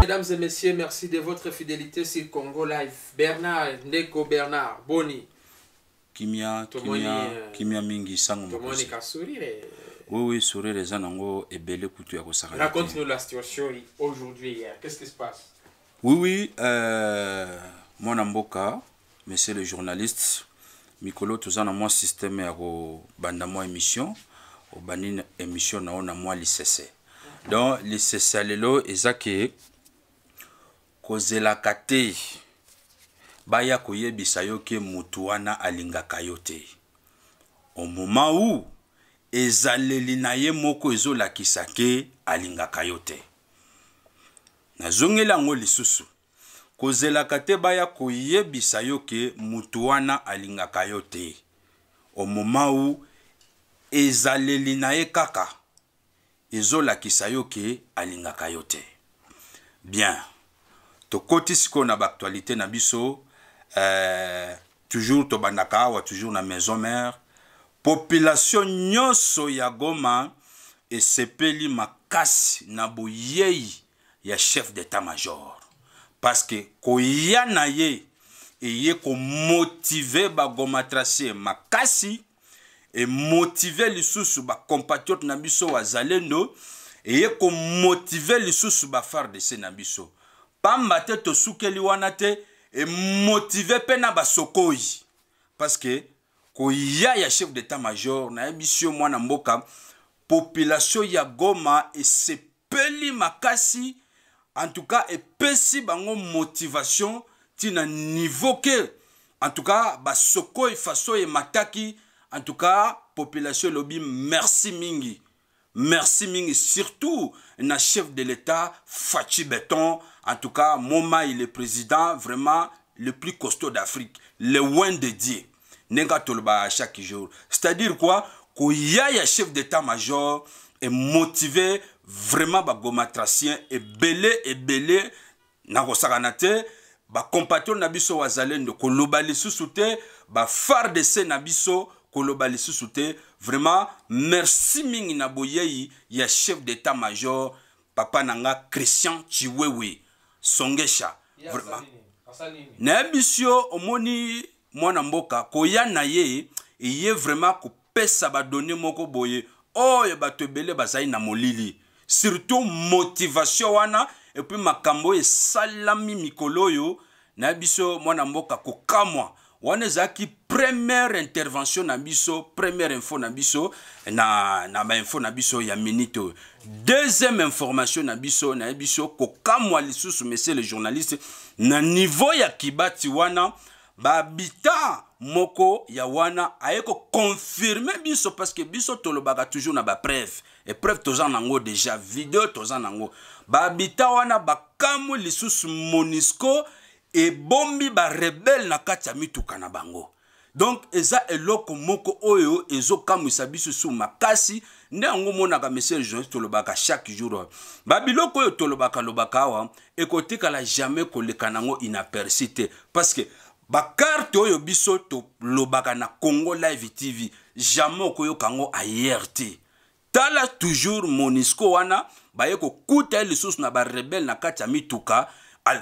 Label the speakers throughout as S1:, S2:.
S1: Mesdames et messieurs, merci de votre fidélité sur Congo Live. Bernard, Neko Bernard, Boni.
S2: Kimia, Kimia, euh, Kimia Mingi, Sango. Tomoni Oui, oui, sourire les anango et belle couture. Raconte-nous
S1: la situation aujourd'hui hier. Qu'est-ce qui se passe
S2: Oui, oui, euh, mwana mboka monsieur le journaliste mikolo toza na mwa systeme ya kobanda mwa émission obandi émission na yo na mwa lisese donc lisese ya lelo eza ke kozelaka te baya koyebisa yo ke motu wana alingaka yo te au moment où ezaleli na ye moko ezolakisa ke alingaka yo te nazongeli yango lisusu kozelaka te baya koyebisa yo ke motu wana alingaka yo te omoma u ezaleli na ye kaka ezolakisa yo ke alingaka yo te bien tokoti sikoyo na baaktualité na biso euh, toujours tobandaka awa toujours na maison mare population nyonso ya goma esepeli makasi na boyei ya chef d'état-major parceke koya na ye eye komotive bagoma trace makasi emotive lisusu bacompatriote na biso wazalendo eye komotive lisusu bafardc na biso pamba te tosukeli wana te emotive mpe na basokoi parceke koya ya chef d'état major nayebi sio mwana mboka population ya goma esepeli makasi en tout cas epesi bango motivation tina niveau que, en tout cas basokoi faso e mataki en tout cas population lobby merci mingi merci mingi surtout na chef de l'état Fati beton en tout cas moma il est président vraiment le plus costaud d'afrique le loin de dieu ndenge à chaque jour c'est à dire quoi ait un chef d'état major et motivé vraiment bagomatracien ebele ebele na kosakana te bacompatriote na biso wazalendo koloba lisusu te bafar de se na biso koloba lisusu te vraiment merci mingi na boyei ya chef d'état major papa na nga christian chiwewe songesha vraiment nayebisi yo omoni mwana mboka koya na ye eye vraiment kopesa badone moko boye oyo bato ebele bazali na molili surtout motivation wana epuis makambo oyo esalami mikolo oyo na biso mwana mboka kokamwa wana ezalaki première intervention na biso première info na biso na, na bainfo na biso ya minute oyo deuxième information na biso nayebi biso kokamwa lisusu monsieur le journaliste na niveau ya kibati wana babita moko ya wana aye koconfirme biso parce que biso tolobaka toujours na bapreve epreuve toza nango déjà video toza nango babita wana bakamu lisusu monisco ebombi barebele na kati ya mituka na bango donk eza eloko moko oyo ezokamwisa biso su makasi nde yango omonaka messieur jones tolobaka chaque jour babiloko oyo tolobaka lobaka awa ekotikala jamais koleka nango inaperci te parceke bakarte oyo biso tolobaka na congo live tv jamais okoyoka yango ayer te tala toujours monisco wana baye kokuta ye lisusu na barebele na kati ya mituka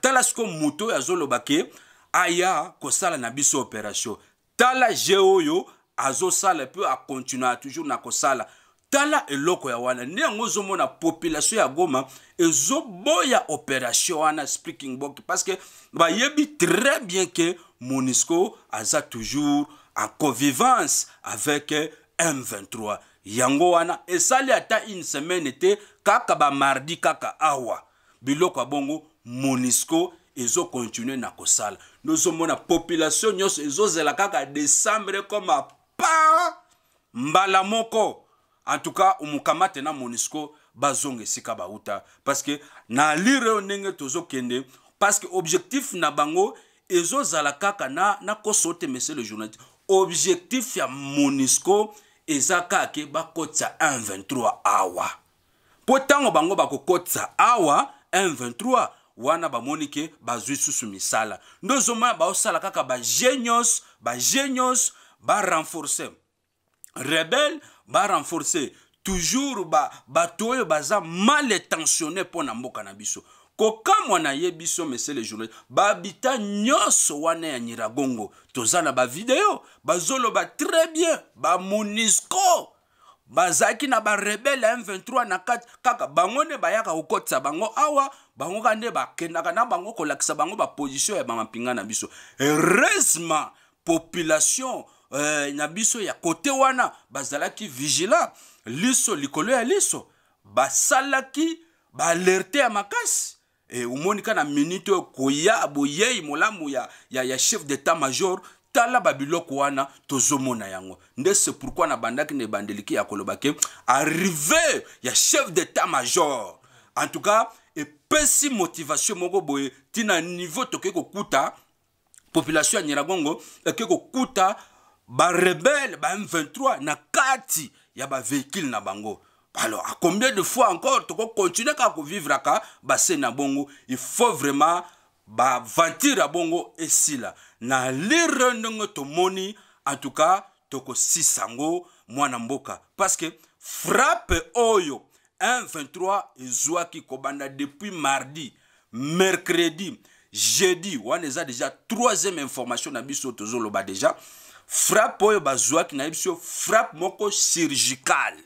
S2: tala sikoyo moto oyo azoloba ke aya kosala na biso opération tala je oyo azosala mpe akontinua toujours na kosala tala eloko ya wana nde yango ozomona population ya goma ezoboya opération wana speaking bok parce que bayebi très bien ke monisco aza toujours en convivance avec m23 yango wana esali ata une semaine te kaka bamardi kaka awa biloko ya bongo monisco ezokontinue na kosala nozomona population nyonso ezozela kaka desambre koma pa mbala moko en tout cas omokamate na monisco bazonga esika bauta parce que na lire oyo ndenge tozokende parce que objectif na bango ezozala kaka na, na koso te monsieur le journaliste objectif ya monisco eza kaka bakotisa 123 awa mpo ntango bango bakokotisa awa 123 wana bamoni ke bazwi susu misala nde ozomona baosala kaka baje nyonso baje nyonso barenforce rebele barenforce toujours bato oyo baza mal intentionne mpo na mboka na biso kokamwa na ye biso mese le journal babita nyonso wana ya nyiragongo toza na bavideo bazoloba très bien bamonisco bazalaki na barebele m23 na kati kaka bango nde bayaka kokotisa bango awa bango ka nde bakendaka na bango kolakisa bango baposition ya bamampinga na biso heureusement population euh, na biso ya kote wana bazalaki vigila liso likolo ya liso basalaki baalerte ya makasi e, omoni kaka na minute oyo koya boyei molamu ya, ya, ya chef d'état major tala babiloko wana tozomona yango nde se pourkui na bandaki na ebandeliki ya koloba ke arrive ya chef d'état major en tout cas epesi motivation moko boye ntina niveau tokoki kokuta population ya nyiragongo ekoki kokuta barebele ba m23 na kati ya bavéhicule na bango alors à combien de fois encore vas continuer à vivre na bongo il faut vraiment ventir à bongo na lire to tomoni en tout cas mwana mboka parce que frappe oyo 123 kobanda depuis mardi mercredi jeudi On a déjà troisième information na biso ba déjà frappe oyo bazwaki na frappe moko chirurgicale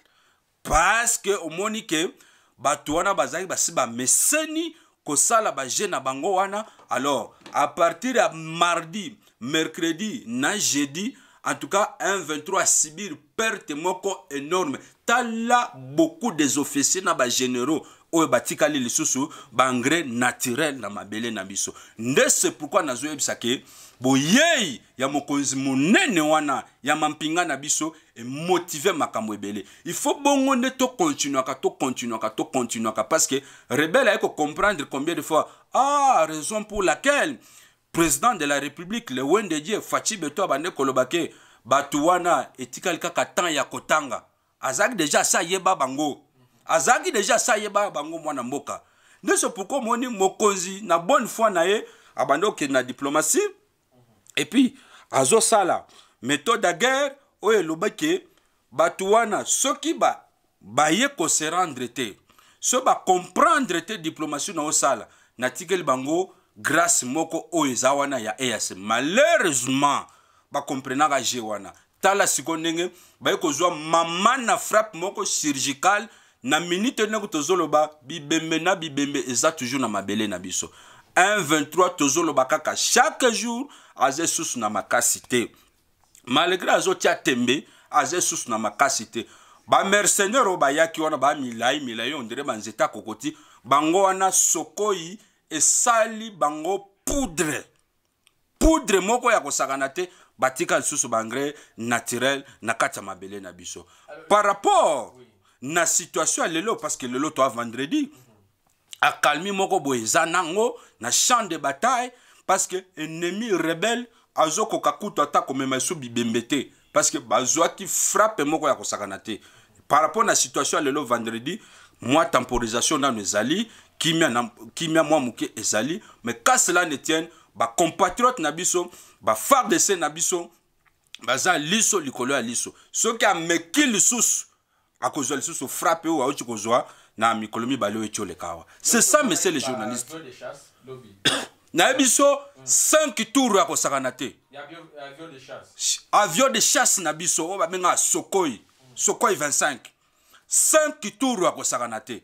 S2: parceke omoni ke bato wana bazalaki basi bameseni kosala baje na bango wana alors à partir ya mardi mercredi na jeudi en tout cas 123 asibir perte moko énorme tala beaucoup des officiers na bagénéraux oyo batikali lisusu baengrais naturel na mabele na biso nde se pourkui nazoyebisa ke boyei ya mokonzi monene wana ya mampinga na biso emotive makambo ebele ifaut bongo nde tokontinuaka tokontinuaka tokontinuaka parce que rebele aye kocomprendre combien de fois ah raison pour laquelle président de la république lewende die faci beto abande koloba ke bato wana etikali kaka temps ya kotanga azalaki deja asa ayeba bango azalaki deja asayeba ya bango mwana mboka nyonso pourkui omoni mokonzi na bonne foi na ye abandi okende na diplomatie epuis azosala méthode ya guerre oyo elobaki bato wana soki ba, baye kose rendre te so bacomprendre te diplomatie na osala natikeli bango grâce moko oyo eza wana ya eas malheureusement bakomprenaka je wana tala siko ndenge baye kozwa mama na frappe moko chirurgicale na minite ndenge tozoloba bibembe na bibembe eza toujours na mabele na biso 123 tozoloba kaka chaque jour aza susu na makasi te malgré azotia tembe aza susu na makasi te bamercenaire oyo bayaki wana bamilai milai ondire banzete akokoti bango wana sokoi esali bango poudre poudre moko ya kosakana te batika lisusu baengrais naturel na kati ya mabele na biso par rapport oui. na situation ya lelo parceke lelo toa vendredi akalmi moko boye eza nango na champ de bataille parceke ennemi rebele azokoka kutu ata komema so bibembe te parceke bazwaki frappe moko ya kosakana te par rapport na situation ya lelo vendredi mwa temporisation nano ezali kimia, kimia mwa moke ezali mais ka cela ne tienne bacompatriote na biso bafardc na biso baza liso likolo ya liso soki ameki lisusu akozwa lisusu frappe oyo auti kozwa na mikolo mibale oyo eti oleka awa c'est ça monsieur le journaliste nayebi so 5 tour ya kosakana te avion ah, de chasse na biso oyo babengaka sokoi sokoi 25 5 tour ya kosakana te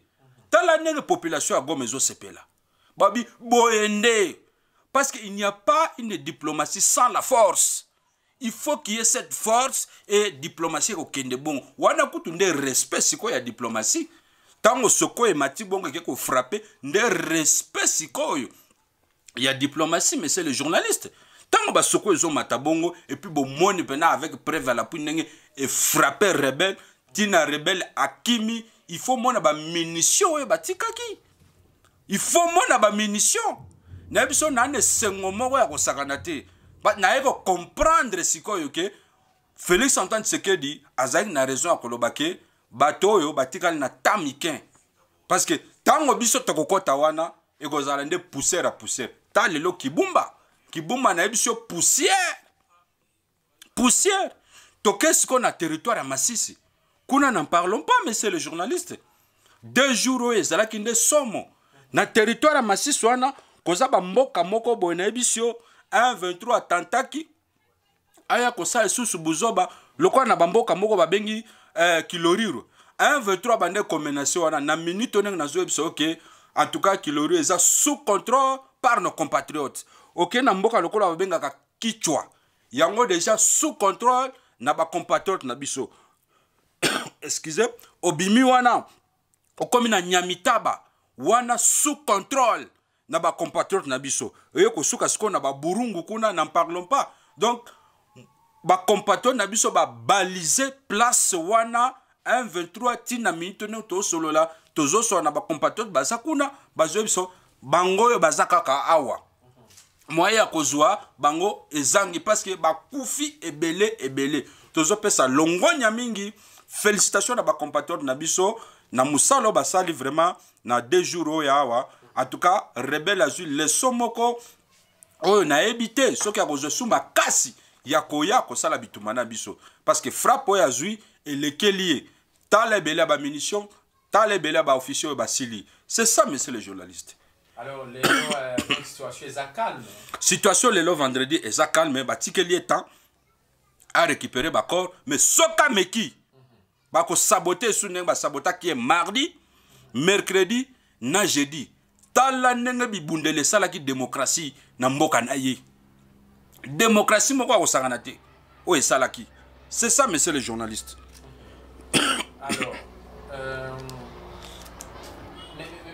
S2: tala ndenge population ya gome ezosepela babi boye nde parce qu'il n'y a pas une diplomatie sans la force il faut qu'il y ait cette force e diplomatie ekokende bongo wana kutu nde respect sikoyo ya diplomatie ntango soko emati bongo eke kofrappe nde respect sikoyo ya diplomatie monsieur le journaliste ntango basoko ezomata bongo epuis bomoni mpena avec preuve ya lapui ndenge efrappe rebele ntina rebele akimi il faut mona baminitio oyo batikaki il faut mona baminitio na biso nani esengo moko ya kosakana te naye kocomprendre sikoyo ke félix antoine tshisekedi azalaki na raison ya koloba ke bato oyo batikali na ta mikin parceke ntango biso tokokɔta wana ekozala nde poussière ya poussière ta lelo kibumba kibumba nayebi so poussière poussière tokei sikoyo na territoire ya masisi kuna n'en parlons pas monsieur le journaliste deux jours oyo ezalaki nde somo na territoire ya masisi wana koza bamboka moko boye nayebi so 123 atantaki aya kosala lisusu buzoba lokola na bamboka moko babengi eh, kiloriro 123 bande komenation wana na minute ndenge nazoyebisa oke antuka kiloriro eza sous contrôle par nos compatriotes oke na mboka lokola babengaka kichwa yango deja sous contrôle na bacompatriote na biso excuse obimi wana okomi na nyamitaba wana sous contrôle na bacompatriote na biso oye kosuka sikoyo na baburungu kuna n'en parlons pas donc bacompatriote na biso babalize place wana 123 ntina minute nio tosolola tozosola na bacompatriote baza kuna bazoye biso bango oyo baza kaka awa moye ya kozwa bango ezangi parceke bakufi ebele ebele tozopesa longonya mingi félicitation na bacompatriote na biso na mosala oyo basali vraiment na deux jours oyo awa en tout cas rebele azwi leso moko oyo nayebi te soki akozwa esu makasi ya koya kosala bituma na biso parceke frappe oyo azwi elekeli ye tala ebele ya bamunition tala ebele ya baofficier oyo basili c'est ça monsieur le journaliste
S1: Alors, lelo, euh, situation eza calme
S2: situation lelo vendredi eza calme batikeli ye temps arécupéré bacor mais soki ameki bakosabote esu ndenge basabotaki ye mardi mercredi na jeudi tala ça l'a qui, demokrasi na mboka na ye démocratie moko akosangana te est salaki? c'est ça monsieur le journaliste
S1: alors euh,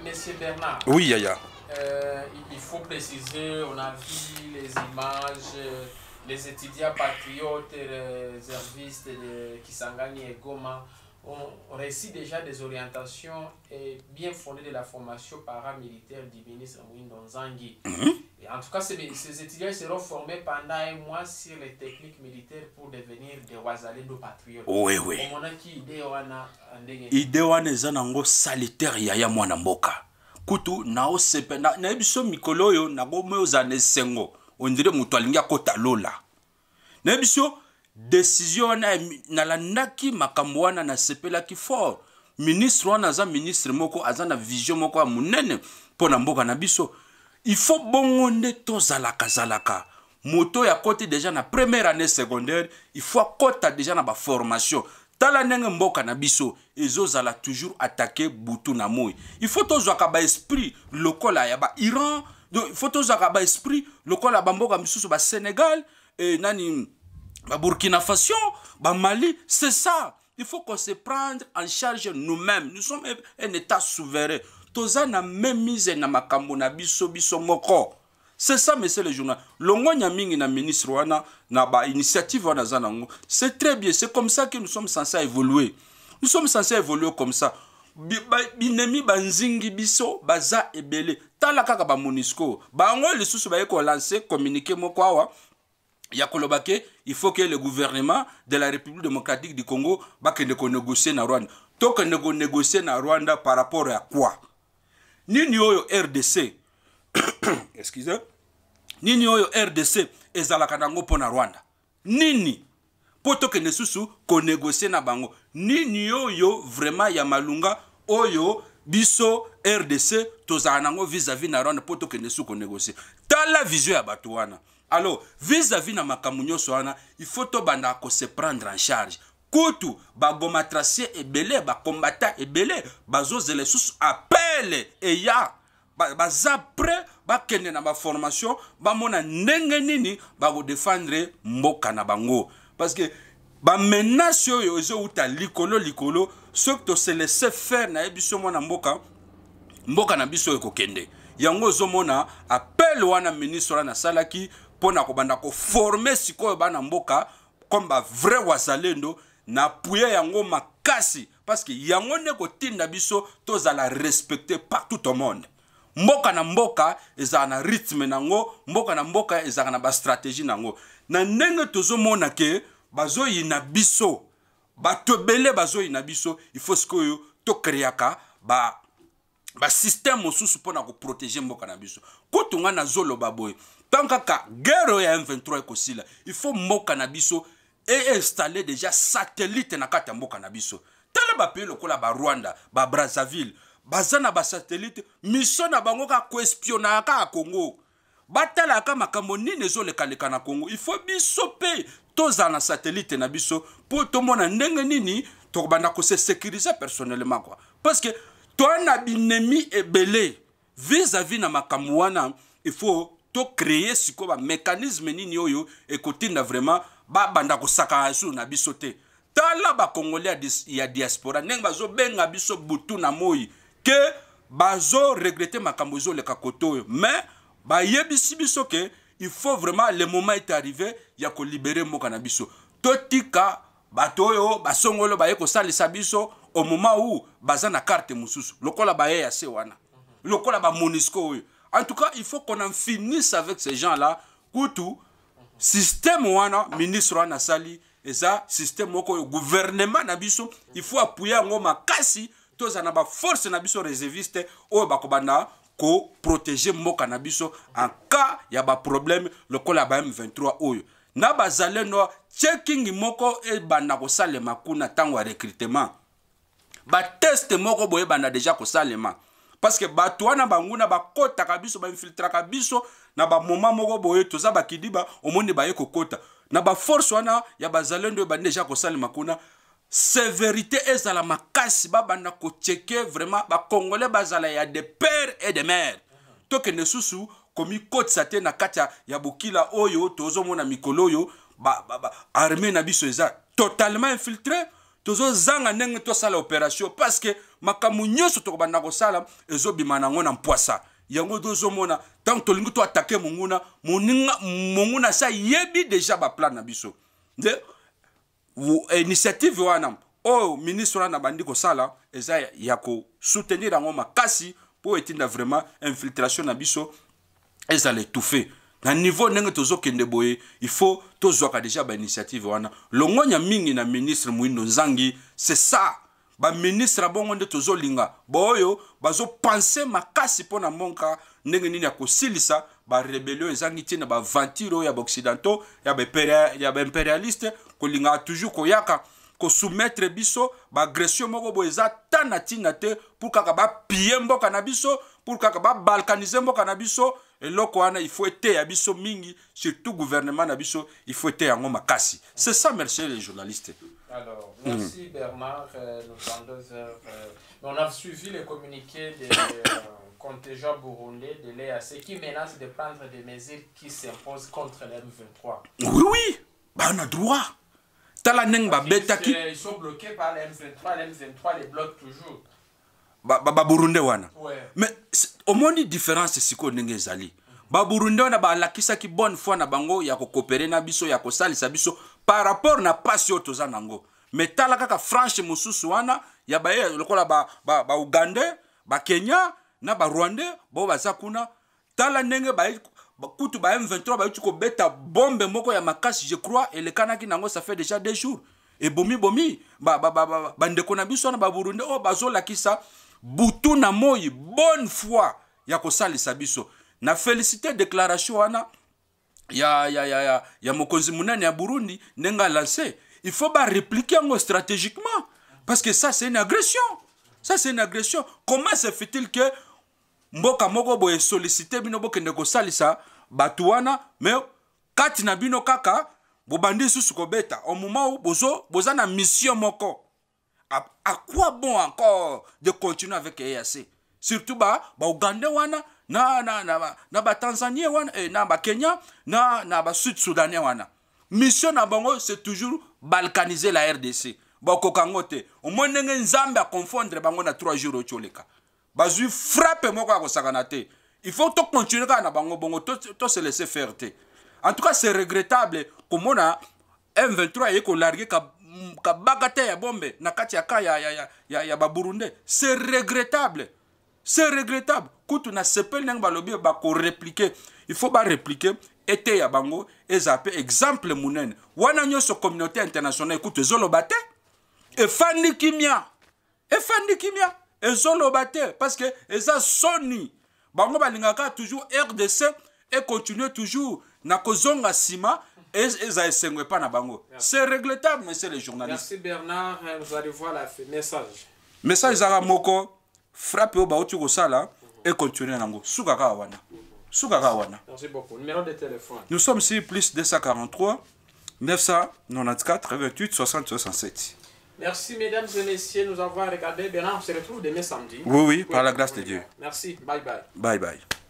S1: monsieur bernard oui yaya euh, il faut préciser on a vu les images euh, les étudiants patriotes les services de Kisangani et Goma on récit déjà des orientations et bien fondées de la formation paramilitaire du ministre Mouindon Zangui. Mhm. en tout cas, ces, ces, étudiants seront formés pendant un mois sur les techniques militaires pour devenir des de patriotes. Oui, oui. Idée
S2: wana eza nango salitaire ya ya mwana mboka. Kutu naosepe na na biso mikolo oyo nakomi ozala na On ondire moto alinga kota lola. Na biso décision na la naki makambo wana qui fort ministre wana za ministre moko aza na vision moko munene pona mpo na mboka na biso ifo bongo nde tozalakazalaka moto ya kote déjà na première année secondaire il faut kota deja na formation tala ndenge mboka na biso zala toujours atake butu na moi ifo tozwaka esprit lokola ya esprit ifo tozwaka esprit lokola bamboka misusu Sénégal e, nani la Burkina Faso, Mali, c'est ça. Il faut qu'on se prenne en charge nous-mêmes. Nous sommes un État souverain. Toza na memise na makambo na biso biso moko. C'est ça, monsieur le journal. Longo mingi na ministre wana na ba initiative wana zanango. C'est très bien. C'est comme ça que nous sommes censés évoluer. Nous sommes censés évoluer comme ça. binemi banzingi biso baza ebele la kaka bamonisco bango lisusu baye kolanse communiqué moko awa ya koloba ke il faut que le gouvernement de la république démocratique du congo bakende konégocie na rwanda tokende konégocie na rwanda par rapport ya quoi nini oyo rdc excuse nini oyo rdc ezalaka nango mpo na rwanda nini mpo tokende susu konégocie na bango nini oyo vraiment ya malunga oyo biso rdc tozala nango vis-à-vis na rwanda mpo tokende susu konégocie tala vision ya bato wana alors vis-à-vis na makambo nyonso wana ifaut tobanda kose prendre en charge kutu bagoma tracier ebele bakombata ebele bazozela lisusu apele eya baza prêt bakende na baformation bamona ndenge nini bakodefendre mboka na bango parce que bamenace oyo ezowuta likolo likolo soki toselese faire na ye biso mwana mboka mboka na biso ekokende yango ozomona apele wana ministre wana asalaki mpo na kobanda koforme sikoyo bana mboka comme bavrai wazalendo na apuye yango makasi parce que yango nde kotinda biso tozala respecte partout au monde mboka na mboka ezalaka na rythme na yango mboka na mboka ezalaka na bastratégie na yango na ndenge tozomona ke bazoyina biso bato ebele bazoyina biso ifo sikoyo tokreaka basysteme ba mosusu mpona koprotege mboka na biso kutu ngai nazoloba boye tant kaka guerre ya m23 ekosila il faut mboka na biso einstalle déjà satellite na kati ya mboka na biso tala bapays lokola barwanda babrazaville baza na basatellite misio na bango kaka koespionaka kaka congo batalaka makambo nini ezoleka-leka na congo il faut biso mpe tozala na satellite na biso mpo tomona ndenge nini tokobanda kosesécurize personnellement kua parce que toa na binemi ebele vis-à-vis na makambo wana il faut tocreye sikoyo bamécanisme nini oyo ekotinda vraiment babanda kosaka sur na biso te tala bakongolais ya diaspora ndenge bazobenga biso butu na moi ke bazoregrete makambo ezoleka kote oyo mais bayebisi biso ke il faut vraiment le moment ete arrivé ya kolibere mboka na biso totika bato oyo basongolo baye kosalisa biso au moment où baza na karte mosusu lokola baye ya se wana lokola bamonisco oyo En tout cas, il faut qu'on en finisse avec ces gens-là. Koutou, système wana, ministre wana sali, et ça, système moko, gouvernement nabiso, il faut appuyer en makasi, tous en ba force nabiso réserviste, ou bakobana, ko protéger mboka na biso en cas ya ba problème lokola ba M23 oyo na bazaleno checking moko ebanda kosalema kuna ntango ya recrutement bateste moko boyebanda deja kosalema parceke bato wana banguna bakɔtaka biso bainfiltraka biso na bamoma moko boye toza bakidiba omoni baye kokɔta na baforce wana ya bazalendo ebandi deja kosalema kuna sévérité ezala makasi babanda kocheke vraiment bakongole bazala ya de père et de mare tokende susu komikotisa te na kati ya bokila oyo tozomona mikolo oyo armée na biso eza totalement infiltré tozozanga ndenge tosala opération parce que makambo nyonso tokobanda kosala ezobima nango na mpwasa yango tozomona ntango tolingi toatake monguna monguna asi ayebi deja baplan na biso nde initiative wana oyo ministre wana abandi kosala eza ya kosoutenir yango makasi mpo etinda vraiment infiltration na biso ezala etufe na niveau ndenge tozokende boye il faut tozwaka déjà bainitiative wana longonya mingi na ministre moindo nzangi c'est ça baministre ya bongo nde tozolinga baoyo bazopense makasi mpo na mboka ndenge nini ya kosilisa barébellion ezangi ntina bavantire oyo ya baoccidentaux ya baimpérialiste kolingaka toujours koyaka kosoumettre biso baagression moko boye eza ta na ntina te pour kaka bapie mboka na biso pour kaka babalkanize mboka na biso Et wana il faut être, biso mingi surtout gouvernement na biso il faut été yango makasi c'est ça merci les journalistes
S1: Alors, merci mmh. Bernard, euh, deux heures, euh, on a suivi les communiqués des euh, contingents burundais de l'EAC qui menacent de prendre des mesures qui s'imposent contre l'M23. Oui, oui,
S2: bah, on a droit.
S1: Ils sont bloqués par l'M23, l'M23 les bloque toujours. Baba
S2: bah, Oui. wana. Mais omoni différence sikoyo ndenge ezali baburundi wana balakisaki bonne fois na bango ya kokopere na biso ya kosalisa biso par rapport na pasi oyo toza nango me tala kaka franche mosusu wana ya baye lokola baugandais ba, ba bakenya na barwandais bao baza kuna tala ndenge kutu ba m23 bayuti kobeta bombe moko ya makasi je crois elekanaki nango ça fait déjà deux jours ebomi bomi bandeko ba, ba, ba, ba na biso wana baburundi oyo oh, bazolakisa butu na moi bonne foi ya kosalisa biso na félicité déclaration wana ya, ya, ya, ya, ya mokonzi monene ya burundi ndenge alancé il faut baréplique yango stratégiquement parce que ça c'est une agression ça c'est une agression comment se fait-il que mboka moko boye sollicité bino bokende kosalisa bato wana mais kati na bino kaka bobandi susu kobeta au moment bozo boza na mission moko à, à quoi bon encore de continuer avec EAC surtout ba ba Uganda wana na na na ba, na ba Tanzanie wana eh, na ba Kenya na na ba Sud Soudanais wana mission na bango c'est toujours balkaniser la RDC bakoka ngo te omoi ndenge nzambe akonfondre bango na 3 jours otyoleka bazwi frappe moko ya kosakana te il faut tocontinue kaka na bango bongo tose laisse faire te en tout cas c'est regrettable komona m23 ayei kolarge kabagate ya bombe na kati ya ka ya, ya, ya, ya, ya baburunde c'est regrettable c'est regrettable kutu na sepele ndenge balobi répliquer il faut répliquer ete ya bango eza exemple monene wana nyonso communauté internationale kutu ezoloba te efandi kimia efandi kimia ezoloba te parce que eza soni bango balingaka toujours rdc et continue toujours na kozonga c'est regrettable monsieur le journaliste
S1: Merci Bernard, vous allez voir la message
S2: message à moko frappe oyo Gosala et continuez. nango suka Merci wana
S1: Numéro de téléphone.
S2: nous sommes ici, plus 243 994 28 60 67
S1: Merci, mesdames et messieurs, nous avoir regardé. Bernard, on se retrouve demain samedi. Oui, oui, par la grâce de Dieu. Merci, bye bye.
S2: Bye bye.